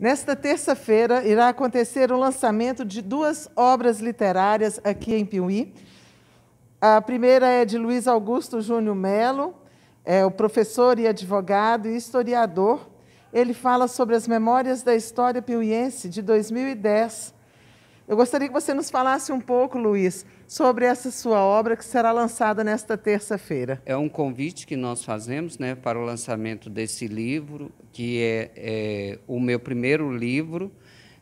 Nesta terça-feira irá acontecer o lançamento de duas obras literárias aqui em Piuí. A primeira é de Luiz Augusto Júnior Melo, é o professor e advogado e historiador. Ele fala sobre as memórias da história piuiense de 2010 eu gostaria que você nos falasse um pouco, Luiz, sobre essa sua obra que será lançada nesta terça-feira. É um convite que nós fazemos né, para o lançamento desse livro, que é, é o meu primeiro livro,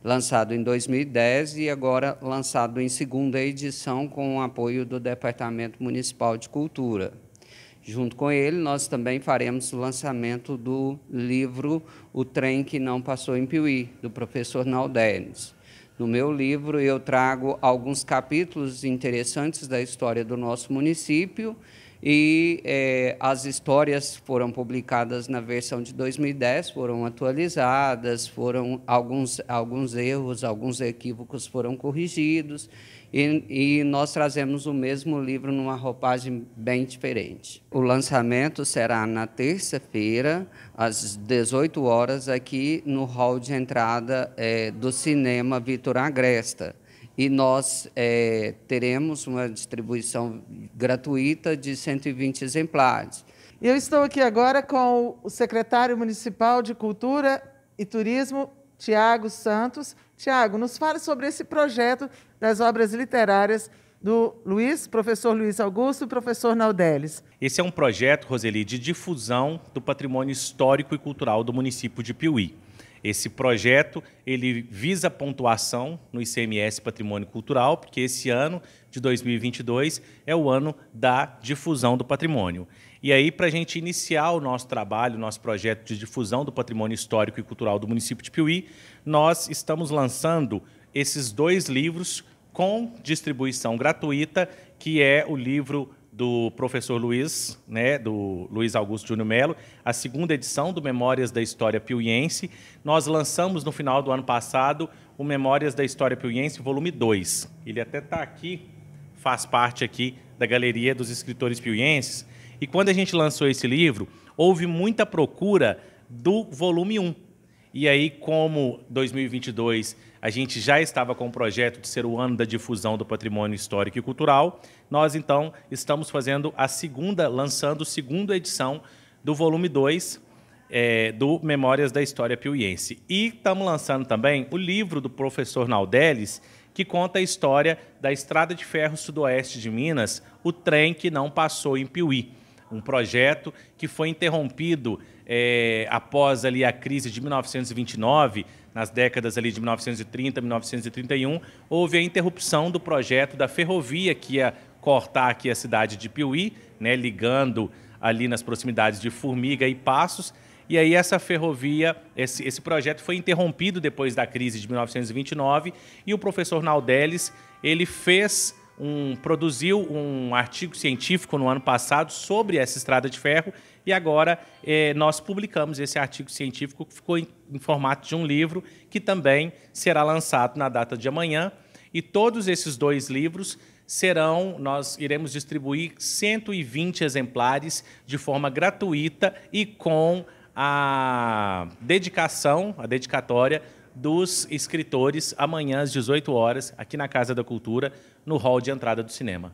lançado em 2010 e agora lançado em segunda edição com o apoio do Departamento Municipal de Cultura. Junto com ele, nós também faremos o lançamento do livro O Trem que Não Passou em Piuí, do professor Naldenes. No meu livro, eu trago alguns capítulos interessantes da história do nosso município e é, as histórias foram publicadas na versão de 2010, foram atualizadas, foram alguns, alguns erros, alguns equívocos foram corrigidos, e, e nós trazemos o mesmo livro numa roupagem bem diferente. O lançamento será na terça-feira, às 18 horas, aqui no hall de entrada é, do cinema Vitor Agresta e nós é, teremos uma distribuição gratuita de 120 exemplares. Eu estou aqui agora com o secretário municipal de Cultura e Turismo, Tiago Santos. Tiago, nos fale sobre esse projeto das obras literárias do Luiz, professor Luiz Augusto e professor Naudeles. Esse é um projeto, Roseli, de difusão do patrimônio histórico e cultural do município de Piuí. Esse projeto ele visa pontuação no ICMS Patrimônio Cultural, porque esse ano de 2022 é o ano da difusão do patrimônio. E aí, para a gente iniciar o nosso trabalho, o nosso projeto de difusão do patrimônio histórico e cultural do município de Piuí, nós estamos lançando esses dois livros com distribuição gratuita, que é o livro do professor Luiz, né, do Luiz Augusto Júnior Melo, a segunda edição do Memórias da História Piuiense. Nós lançamos no final do ano passado o Memórias da História Piuiense, volume 2. Ele até está aqui, faz parte aqui da Galeria dos Escritores Piuienses. E quando a gente lançou esse livro, houve muita procura do volume 1. E aí, como 2022 a gente já estava com o projeto de ser o ano da difusão do patrimônio histórico e cultural. Nós, então, estamos fazendo a segunda, lançando a segunda edição do volume 2 é, do Memórias da História Piuiense. E estamos lançando também o livro do professor Naldeles, que conta a história da Estrada de Ferro Sudoeste de Minas, o trem que não passou em Piuí. Um projeto que foi interrompido é, após ali a crise de 1929 nas décadas ali de 1930, 1931, houve a interrupção do projeto da ferrovia que ia cortar aqui a cidade de Piuí, né, ligando ali nas proximidades de Formiga e Passos. E aí essa ferrovia, esse, esse projeto foi interrompido depois da crise de 1929 e o professor Naldeles, ele fez um, produziu um artigo científico no ano passado sobre essa estrada de ferro e agora eh, nós publicamos esse artigo científico que ficou em, em, formato de um livro que também será lançado na data de amanhã. E todos esses dois livros serão, nós iremos distribuir 120 exemplares de forma gratuita e com a dedicação, a dedicatória dos escritores amanhã às 18 horas, aqui na Casa da Cultura, no hall de entrada do cinema.